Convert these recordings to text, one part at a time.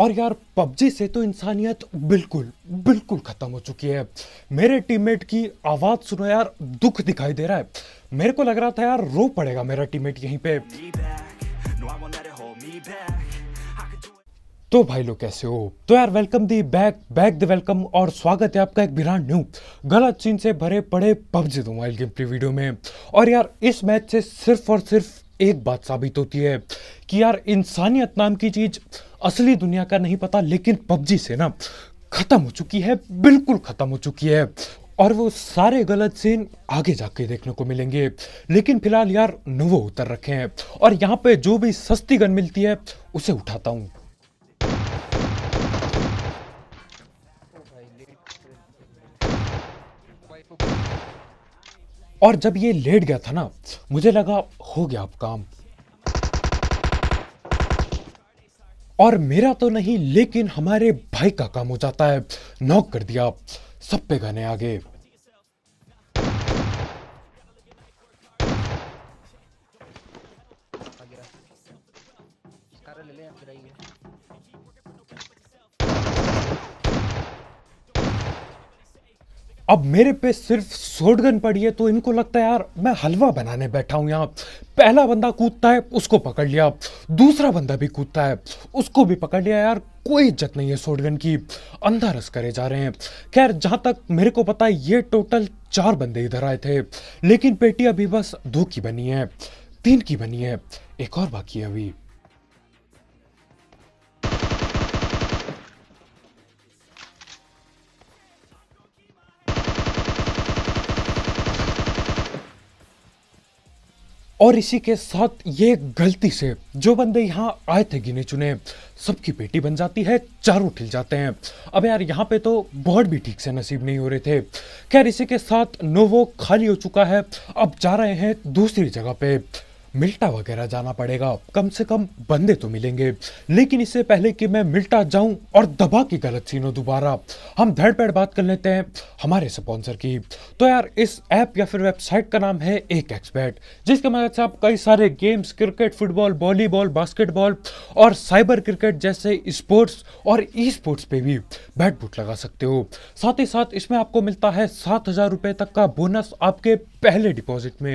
और यार पबजी से तो इंसानियत बिल्कुल बिल्कुल ख़त्म हो चुकी है मेरे टीममेट की आवाज़ सुनो यार दुख दिखाई दे रहा है मेरे को लग रहा था यार रो पड़ेगा मेरा टीममेट यहीं पे तो भाई लोग कैसे हो तो यार welcome the back back the welcome और स्वागत है आपका एक बिरान न्यू गलत चीन से भरे पड़े पबजी दो मोबाइल गेम प्री वीडियो में और यार इस मैच से सिर्फ और सिर्फ एक बात साबित होती है कि यार इंसानियत नाम की चीज असली दुनिया का नहीं पता लेकिन पबजी से ना खत्म हो चुकी है बिल्कुल खत्म हो चुकी है और वो सारे गलत सीन आगे जाके देखने को मिलेंगे लेकिन फिलहाल यार नवो उतर रखे हैं और यहाँ पे जो भी सस्ती गन मिलती है उसे उठाता हूँ और जब ये लेट गया था ना मुझे लगा हो गया अब काम और मेरा तो नहीं लेकिन हमारे भाई का काम हो जाता है नॉक कर दिया सब पे गाने आगे अब मेरे पे सिर्फ सोडगन पड़ी है तो इनको लगता है यार मैं हलवा बनाने बैठा हूँ यहाँ पहला बंदा कूदता है उसको पकड़ लिया दूसरा बंदा भी कूदता है उसको भी पकड़ लिया यार कोई इज्जत नहीं है सोडगन की अंधा रस करे जा रहे हैं खैर जहाँ तक मेरे को पता है ये टोटल चार बंदे इधर आए थे लेकिन पेटी अभी बस दो की बनी है तीन की बनी है एक और बाकी है अभी और इसी के साथ ये गलती से जो बंदे यहाँ आए थे गिने चुने सबकी बेटी बन जाती है चारों ठिल जाते हैं अब यार यहाँ पे तो बॉर्ड भी ठीक से नसीब नहीं हो रहे थे खैर इसी के साथ नोवो खाली हो चुका है अब जा रहे हैं दूसरी जगह पे मिल्टा वगैरह जाना पड़ेगा कम से कम बंदे तो मिलेंगे लेकिन इससे पहले कि मैं मिल्टा जाऊं और दबा की गलत सीनों दोबारा हम धड़ पेड़ बात कर लेते हैं हमारे स्पॉन्सर की तो यार इस ऐप या फिर वेबसाइट का नाम है एक एक्सपर्ट जिसके मदद से आप कई सारे games cricket football volleyball basketball और साइबर क्रिकेट जैसे स्पोर्ट्स और ई स्पोर्ट्स पे भी बैट बूट लगा सकते हो साथ ही साथ इसमें आपको मिलता है सात हजार रुपये तक का बोनस आपके पहले डिपॉजिट में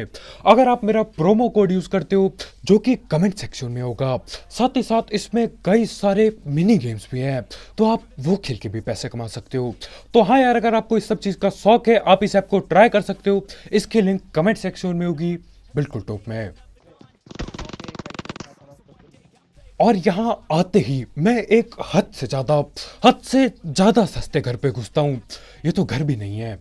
अगर आप मेरा प्रोमो कोड यूज करते हो जो कि कमेंट सेक्शन में होगा साथ ही साथ इसमें कई सारे मिनी गेम्स भी हैं तो आप वो खेल के भी पैसे कमा सकते हो तो हाँ यार अगर आपको इस सब चीज़ का शौक है आप इस ऐप को ट्राई कर सकते हो इसकी लिंक कमेंट सेक्शन में होगी बिल्कुल टॉप में और यहाँ आते ही मैं एक हद से ज़्यादा हद से ज़्यादा सस्ते घर पे घुसता हूँ ये तो घर भी नहीं है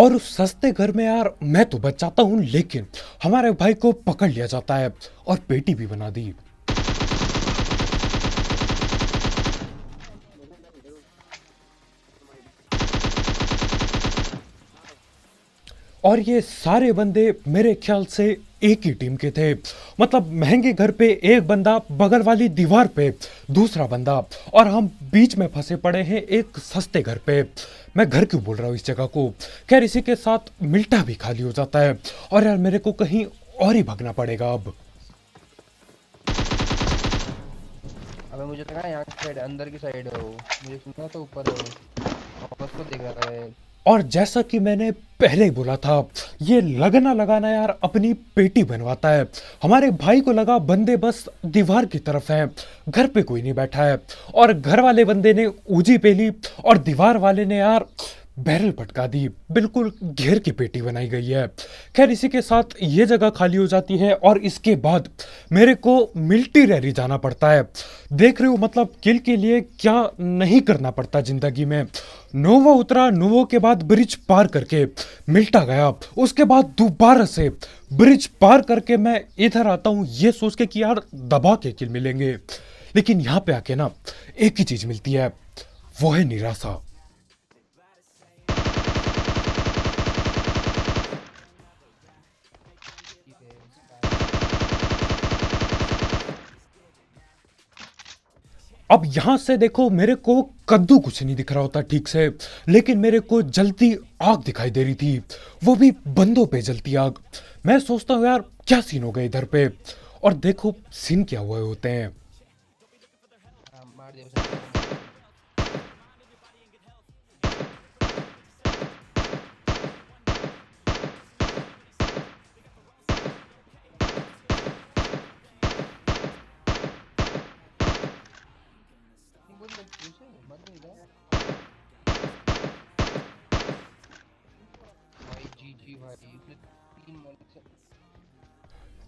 और उस सस्ते घर में यार मैं तो बच जाता हूँ लेकिन हमारे भाई को पकड़ लिया जाता है और पेटी भी बना दी और ये सारे बंदे मेरे ख्याल से एक ही टीम के थे मतलब महंगे घर पे एक बंदा बगल वाली दीवार पे दूसरा बंदा और हम बीच में फंसे पड़े हैं एक सस्ते घर पे मैं घर क्यों बोल रहा हूँ इस जगह को खैर इसी के साथ मिल्टा भी खाली हो जाता है और यार मेरे को कहीं और ही भागना पड़ेगा अब अबे मुझे तो ना यहाँ की साइड अंदर की साइड है वो मुझे सुना तो ऊपर है वापस को देख रहा है और जैसा कि मैंने पहले ही बोला था ये लगना लगाना यार अपनी पेटी बनवाता है हमारे भाई को लगा बंदे बस दीवार की तरफ हैं घर पे कोई नहीं बैठा है और घर वाले बंदे ने ऊजी पेली और दीवार वाले ने यार बैरल पटका दी बिल्कुल घेर की पेटी बनाई गई है खैर इसी के साथ ये जगह खाली हो जाती है और इसके बाद मेरे को मिल्टी रैली जाना पड़ता है देख रहे हो मतलब किल के लिए क्या नहीं करना पड़ता ज़िंदगी में नोवो उतरा नोवो के बाद ब्रिज पार करके मिल्टा गया उसके बाद दोबारा से ब्रिज पार करके मैं इधर आता हूँ ये सोच के कि यार दबा के किल मिलेंगे लेकिन यहाँ पे आके ना एक ही चीज़ मिलती है वो है निराशा अब यहां से देखो मेरे को कद्दू कुछ नहीं दिख रहा होता ठीक से लेकिन मेरे को जलती आग दिखाई दे रही थी वो भी बंदों पे जलती आग मैं सोचता हूँ यार क्या सीन हो गया इधर पे और देखो सीन क्या हुए होते हैं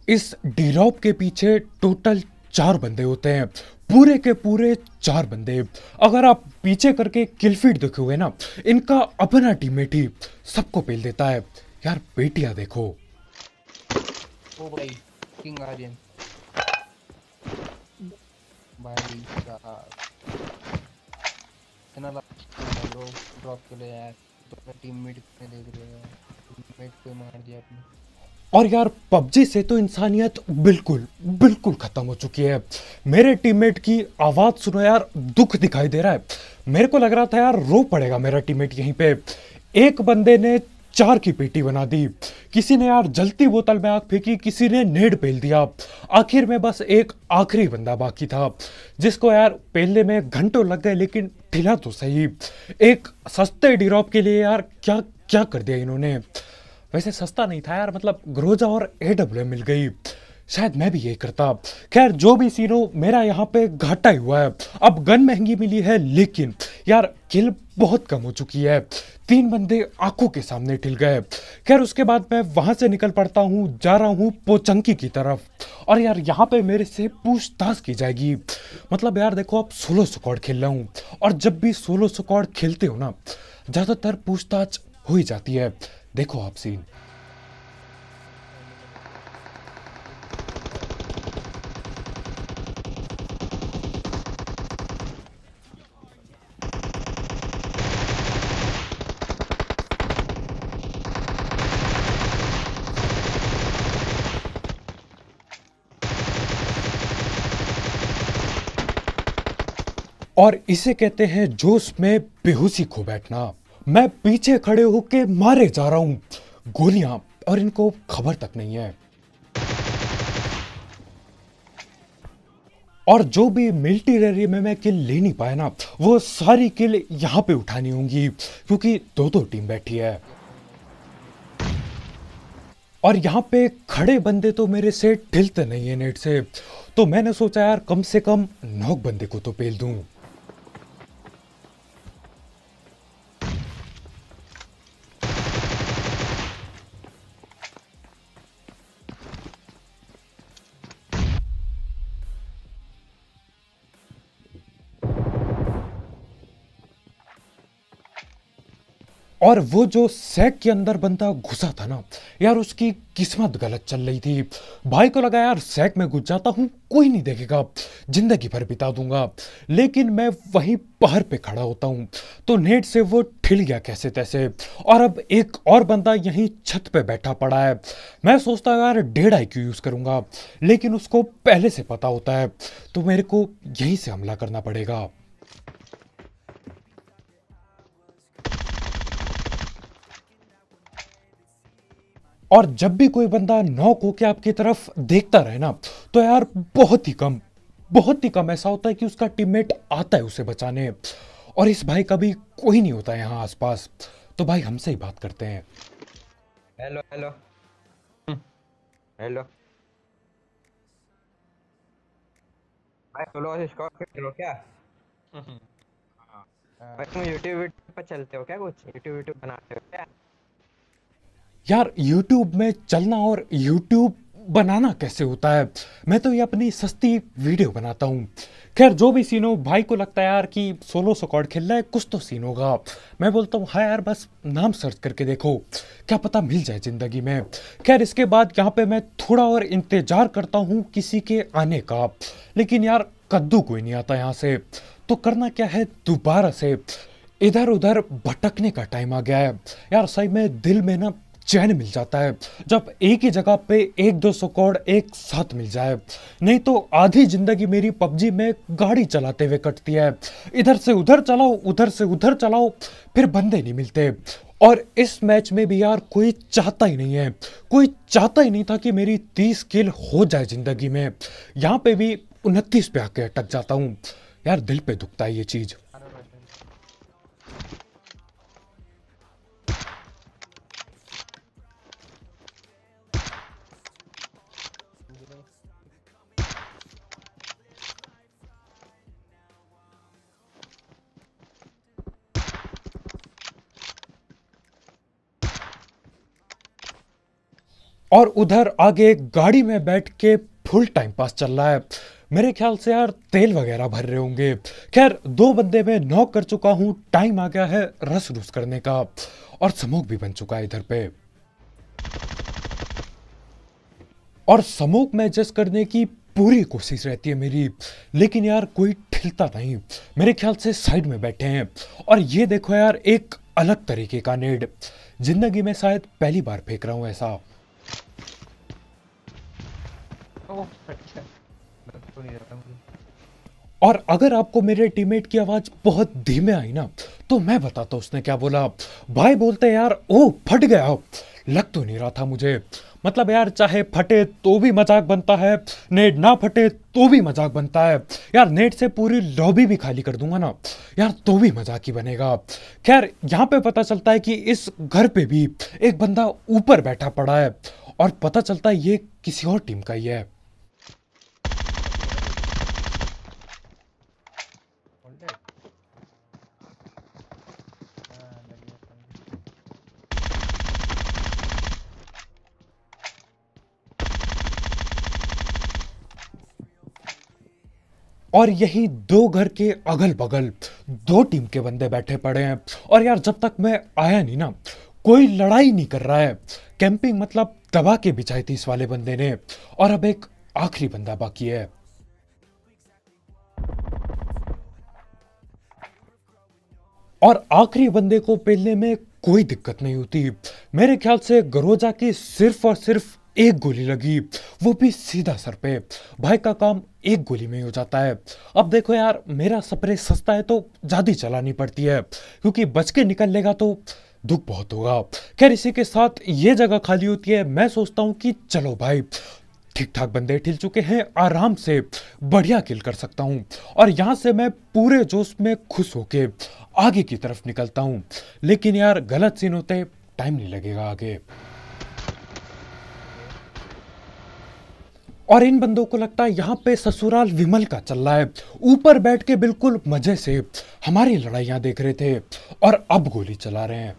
इस डीरोप के पीछे टोटल चार बंदे होते हैं पूरे के पूरे चार बंदे अगर आप पीछे करके किलफीट देखोगे ना इनका अपना टीममेट ही सबको पेल देता है यार बेटिया देखो ओ भाई किंग आर्यन भाई साहब इतना लोग ड्रॉप के लिए यार तो टीममेट कितने देख रहे हैं टीममेट को मार दिया अपने और यार पबजी से तो इंसानियत बिल्कुल बिल्कुल ख़त्म हो चुकी है मेरे टीममेट की आवाज़ सुनो यार दुख दिखाई दे रहा है मेरे को लग रहा था यार रो पड़ेगा मेरा टीममेट यहीं पे एक बंदे ने चार की पेटी बना दी किसी ने यार जलती बोतल में आग फेंकी किसी ने नेड पेल दिया आखिर में बस एक आखिरी बंदा बाकी था जिसको यार पहले में घंटों लग गए लेकिन ठिला तो सही एक सस्ते डिरॉप के लिए यार क्या क्या कर दिया इन्होंने वैसे सस्ता नहीं था यार मतलब ग्रोजा और ए डब्ल्यू मिल गई शायद मैं भी यही करता खैर जो भी सीन हो मेरा यहाँ पे घाटा ही हुआ है अब गन महंगी मिली है लेकिन यार किल बहुत कम हो चुकी है तीन बंदे आंखों के सामने ठिल गए खैर उसके बाद मैं वहां से निकल पड़ता हूँ जा रहा हूँ पोचंकी की तरफ और यार यहाँ पे मेरे से पूछताछ की जाएगी मतलब यार देखो आप सोलो सुकॉड खेल रहा हूँ और जब भी सोलो सुकॉड खेलते हो ना ज़्यादातर पूछताछ हो ही जाती है देखो आप सीन और इसे कहते हैं जोश में बेहोशी खो बैठना मैं पीछे खड़े होके मारे जा रहा हूं गोलियां और इनको खबर तक नहीं है और जो भी मिलिट्री में मैं किल ले नहीं पाया ना वो सारी किल यहां पे उठानी होंगी क्योंकि दो दो टीम बैठी है और यहां पे खड़े बंदे तो मेरे से ढिलते नहीं है नेट से तो मैंने सोचा यार कम से कम नौ बंदे को तो पेल दूं और वो जो सैक के अंदर बंदा घुसा था ना यार उसकी किस्मत गलत चल रही थी भाई को लगा यार सैक में घुस जाता हूँ कोई नहीं देखेगा जिंदगी भर बिता दूंगा लेकिन मैं वहीं पहर पे खड़ा होता हूँ तो नेट से वो ठिल गया कैसे तैसे और अब एक और बंदा यहीं छत पे बैठा पड़ा है मैं सोचता यार डेढ़ आई क्यू यूज़ करूँगा लेकिन उसको पहले से पता होता है तो मेरे को यहीं से हमला करना पड़ेगा और जब भी कोई बंदा नॉक होके आपकी तरफ देखता रहे ना तो यार बहुत ही कम बहुत ही कम ऐसा होता है कि उसका टीममेट आता है उसे बचाने और इस भाई का भी कोई नहीं होता है यहाँ आसपास तो भाई हमसे ही बात करते हैं हेलो हेलो हेलो भाई सोलो स्कोर खेल क्या हम्म। हाँ। तुम यूट्यूब पर चलते हो क्या कुछ यूट्यूब यूट्यूब बनाते हो क्या यार यूट्यूब में चलना और यूट्यूब बनाना कैसे होता है मैं तो ये अपनी सस्ती वीडियो बनाता हूँ खैर जो भी सीन हो भाई को लगता है यार कि सोलो सकॉर्ड खेल रहा है कुछ तो सीन होगा मैं बोलता हूँ हाँ यार बस नाम सर्च करके देखो क्या पता मिल जाए ज़िंदगी में खैर इसके बाद यहाँ पे मैं थोड़ा और इंतज़ार करता हूँ किसी के आने का लेकिन यार कद्दू कोई नहीं आता यहाँ से तो करना क्या है दोबारा से इधर उधर भटकने का टाइम आ गया है यार सही में दिल में ना चैन मिल जाता है जब एक ही जगह पे एक दो सौ करोड़ एक साथ मिल जाए नहीं तो आधी जिंदगी मेरी पबजी में गाड़ी चलाते हुए कटती है इधर से उधर चलाओ उधर से उधर चलाओ फिर बंदे नहीं मिलते और इस मैच में भी यार कोई चाहता ही नहीं है कोई चाहता ही नहीं था कि मेरी तीस किल हो जाए ज़िंदगी में यहाँ पे भी उनतीस पे आके अटक जाता हूँ यार दिल पे दुखता है ये चीज़ और उधर आगे गाड़ी में बैठ के फुल टाइम पास चल रहा है मेरे ख्याल से यार तेल वगैरह भर रहे होंगे खैर दो बंदे में नॉक कर चुका हूँ टाइम आ गया है रस रूस करने का और समोक भी बन चुका है इधर पे और समोक में एडजस्ट करने की पूरी कोशिश रहती है मेरी लेकिन यार कोई ठिलता नहीं मेरे ख्याल से साइड में बैठे हैं और ये देखो यार एक अलग तरीके का नेड जिंदगी में शायद पहली बार फेंक रहा हूँ ऐसा अच्छा। तो और अगर आपको मेरे टीममेट की आवाज बहुत धीमे आई ना तो मैं बताता उसने क्या बोला भाई बोलते यार ओ फट गया लग तो नहीं रहा था मुझे मतलब यार चाहे फटे तो भी मजाक बनता है नेट ना फटे तो भी मजाक बनता है यार नेट से पूरी लॉबी भी खाली कर दूंगा ना यार तो भी मजाक ही बनेगा खैर यहाँ पे पता चलता है कि इस घर पे भी एक बंदा ऊपर बैठा पड़ा है और पता चलता है ये किसी और टीम का ही है और यही दो घर के अगल बगल दो टीम के बंदे बैठे पड़े हैं और यार जब तक मैं आया नहीं ना कोई लड़ाई नहीं कर रहा है कैंपिंग मतलब दबा के बिछाई थी इस वाले बंदे ने और अब एक आखिरी बंदा बाकी है और आखिरी बंदे को पेलने में कोई दिक्कत नहीं होती मेरे ख्याल से गरोजा की सिर्फ और सिर्फ एक गोली लगी वो भी सीधा सर पे भाई का काम एक गोली में हो जाता है अब देखो यार मेरा स्प्रे सस्ता है तो ज़्यादा चलानी पड़ती है क्योंकि बच के निकल लेगा तो दुख बहुत होगा खैर इसी के साथ ये जगह खाली होती है मैं सोचता हूँ कि चलो भाई ठीक ठाक बंदे ठिल चुके हैं आराम से बढ़िया किल कर सकता हूँ और यहाँ से मैं पूरे जोश में खुश होके आगे की तरफ निकलता हूँ लेकिन यार गलत सीन होते टाइम नहीं लगेगा आगे और इन बंदों को लगता है यहाँ पे ससुराल विमल का चल रहा है ऊपर बैठ के बिल्कुल मजे से हमारी लड़ाइयाँ देख रहे थे और अब गोली चला रहे हैं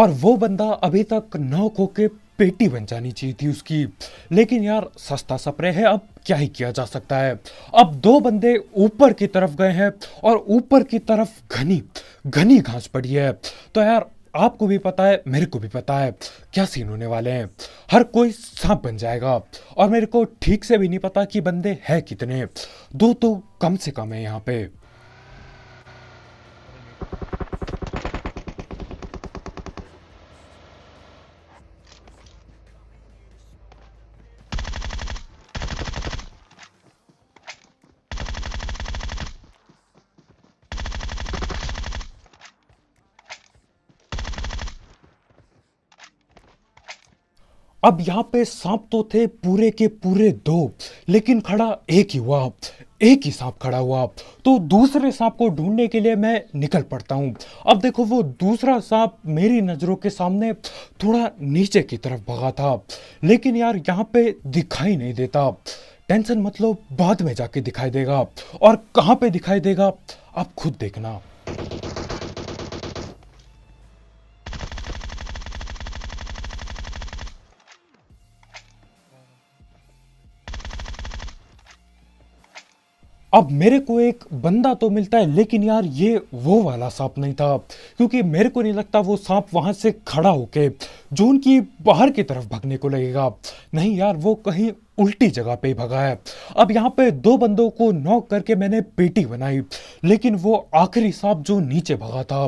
और वो बंदा अभी तक खो के पेटी बन जानी चाहिए थी उसकी लेकिन यार सस्ता सप्रे है अब क्या ही किया जा सकता है अब दो बंदे ऊपर की तरफ गए हैं और ऊपर की तरफ घनी घनी घास पड़ी है तो यार आपको भी पता है मेरे को भी पता है क्या सीन होने वाले हैं हर कोई सांप बन जाएगा और मेरे को ठीक से भी नहीं पता कि बंदे हैं कितने दो तो कम से कम है यहाँ पे अब यहाँ पे सांप तो थे पूरे के पूरे दो लेकिन खड़ा एक ही हुआ एक ही सांप खड़ा हुआ तो दूसरे सांप को ढूंढने के लिए मैं निकल पड़ता हूँ अब देखो वो दूसरा सांप मेरी नज़रों के सामने थोड़ा नीचे की तरफ भगा था लेकिन यार यहाँ पे दिखाई नहीं देता टेंशन मतलब बाद में जाके दिखाई देगा और कहाँ पे दिखाई देगा आप खुद देखना अब मेरे को एक बंदा तो मिलता है लेकिन यार ये वो वाला सांप नहीं था क्योंकि मेरे को नहीं लगता वो सांप वहाँ से खड़ा होके जो उनकी बाहर की तरफ भागने को लगेगा नहीं यार वो कहीं उल्टी जगह पे ही भगा है अब यहाँ पे दो बंदों को नॉक करके मैंने पेटी बनाई लेकिन वो आखिरी सांप जो नीचे भगा था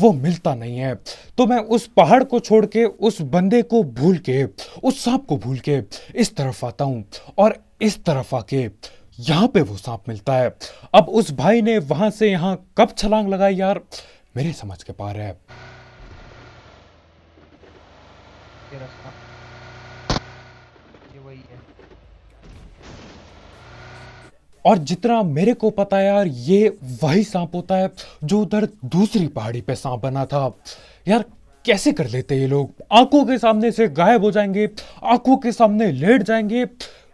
वो मिलता नहीं है तो मैं उस पहाड़ को छोड़ के उस बंदे को भूल के उस सांप को भूल के इस तरफ आता हूँ और इस तरफ आके यहाँ पे वो सांप मिलता है अब उस भाई ने वहां से यहाँ कब छलांग लगाई यार मेरे समझ के पार है और जितना मेरे को पता यार ये वही सांप होता है जो उधर दूसरी पहाड़ी पे सांप बना था यार कैसे कर लेते ये लोग आंखों के सामने से गायब हो जाएंगे आंखों के सामने लेट जाएंगे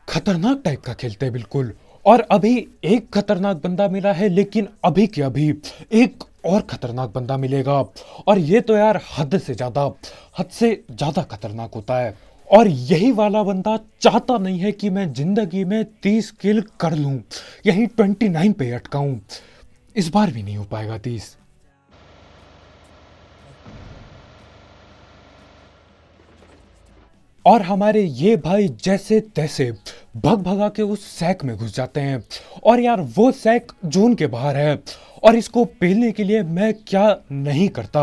खतरनाक टाइप का खेलते हैं बिल्कुल और अभी एक खतरनाक बंदा मिला है लेकिन अभी के अभी एक और खतरनाक बंदा मिलेगा और ये तो यार हद से ज़्यादा हद से ज़्यादा खतरनाक होता है और यही वाला बंदा चाहता नहीं है कि मैं ज़िंदगी में तीस किल कर लूं यही ट्वेंटी नाइन पे अटकाऊ इस बार भी नहीं हो पाएगा तीस और हमारे ये भाई जैसे तैसे भग भगा के उस सैक में घुस जाते हैं और यार वो सैक जोन के बाहर है और इसको पेलने के लिए मैं क्या नहीं करता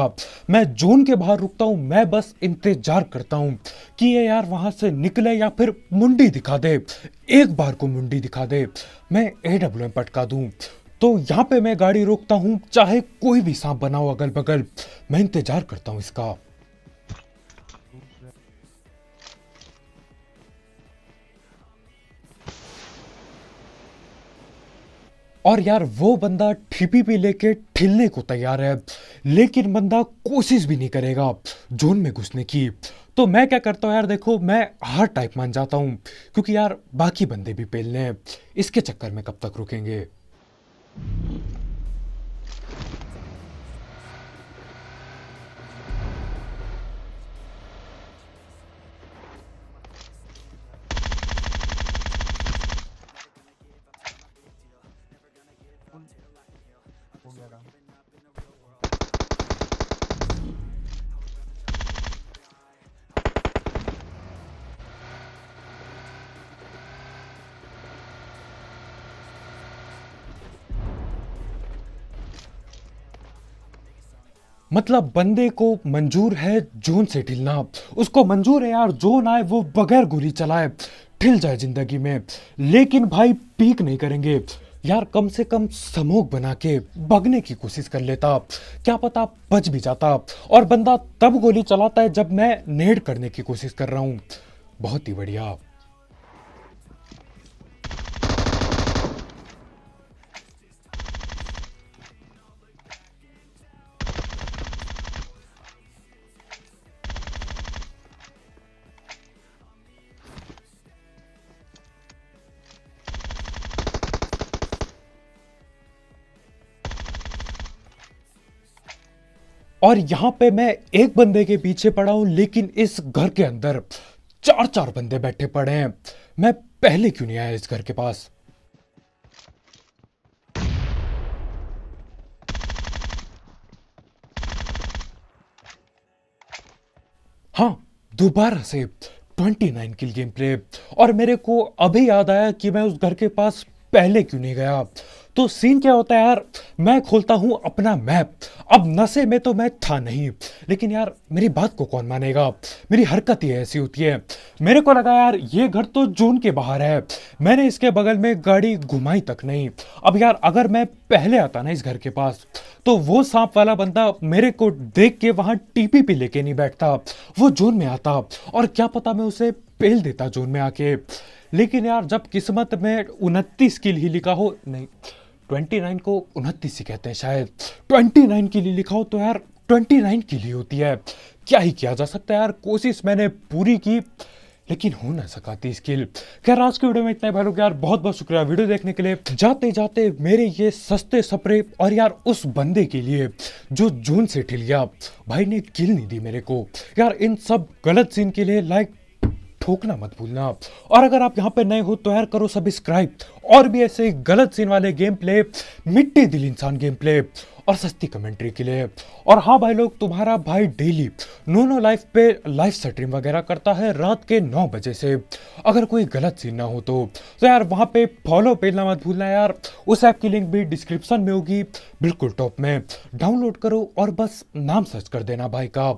मैं जोन के बाहर रुकता हूँ मैं बस इंतजार करता हूँ कि ये यार वहाँ से निकले या फिर मुंडी दिखा दे एक बार को मुंडी दिखा दे मैं ए डब्ल्यू एम पटका दूँ तो यहाँ पे मैं गाड़ी रोकता हूँ चाहे कोई भी सांप बनाओ अगल बगल मैं इंतजार करता हूँ इसका और यार वो बंदा ठीपी भी लेके ठिलने को तैयार है लेकिन बंदा कोशिश भी नहीं करेगा जोन में घुसने की तो मैं क्या करता हूँ यार देखो मैं हर टाइप मान जाता हूँ क्योंकि यार बाकी बंदे भी पेलने हैं इसके चक्कर में कब तक रुकेंगे मतलब बंदे को मंजूर है जोन से ढिलना उसको मंजूर है यार जोन आए वो बगैर गोली चलाए ढिल जाए जिंदगी में लेकिन भाई पीक नहीं करेंगे यार कम से कम समोक बना के भगने की कोशिश कर लेता क्या पता बच भी जाता और बंदा तब गोली चलाता है जब मैं नेड करने की कोशिश कर रहा हूँ बहुत ही बढ़िया और यहाँ पे मैं एक बंदे के पीछे पड़ा हूँ लेकिन इस घर के अंदर चार चार बंदे बैठे पड़े हैं मैं पहले क्यों नहीं आया इस घर के पास हाँ दोबारा से 29 किल गेम प्ले और मेरे को अभी याद आया कि मैं उस घर के पास पहले क्यों नहीं गया तो सीन क्या होता है यार मैं खोलता हूँ अपना मैप अब नशे में तो मैं था नहीं लेकिन यार मेरी बात को कौन मानेगा मेरी हरकत ही ऐसी होती है मेरे को लगा यार ये घर तो जून के बाहर है मैंने इसके बगल में गाड़ी घुमाई तक नहीं अब यार अगर मैं पहले आता ना इस घर के पास तो वो सांप वाला बंदा मेरे को देख के वहाँ टीपी पे लेके नहीं बैठता वो जोन में आता और क्या पता मैं उसे पेल देता जोन में आके लेकिन यार जब किस्मत में उनतीस किल ही लिखा हो नहीं ट्वेंटी नाइन को उनतीस ही कहते हैं शायद ट्वेंटी नाइन के लिए लिखा हो तो यार ट्वेंटी नाइन के लिए होती है क्या ही किया जा सकता है यार कोशिश मैंने पूरी की लेकिन हो ना सका थी स्किल खैर आज के वीडियो में इतना ही भाई लोग यार बहुत बहुत शुक्रिया वीडियो देखने के लिए जाते जाते मेरे ये सस्ते सपरे और यार उस बंदे के लिए जो जून से ठिल गया भाई ने किल नहीं दी मेरे को यार इन सब गलत सीन के लिए लाइक ठोकना मत भूलना और अगर आप यहाँ पर नए हो तो यार करो सब्सक्राइब और भी ऐसे गलत सीन वाले गेम प्ले मिट्टी दिल इंसान गेम प्ले और सस्ती कमेंट्री के लिए और हाँ भाई लोग तुम्हारा भाई डेली नो नो लाइफ पे लाइव स्ट्रीम वगैरह करता है रात के नौ बजे से अगर कोई गलत सीन ना हो तो तो यार वहाँ पे फॉलो पेजना मत भूलना यार उस ऐप की लिंक भी डिस्क्रिप्शन में होगी बिल्कुल टॉप में डाउनलोड करो और बस नाम सर्च कर देना भाई का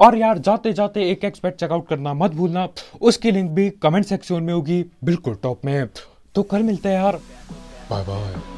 और यार जाते जाते एक एक्सपेक्ट चेकआउट करना मत भूलना उसकी लिंक भी कमेंट सेक्शन में होगी बिल्कुल टॉप में तो कल मिलते हैं यार बाय बाय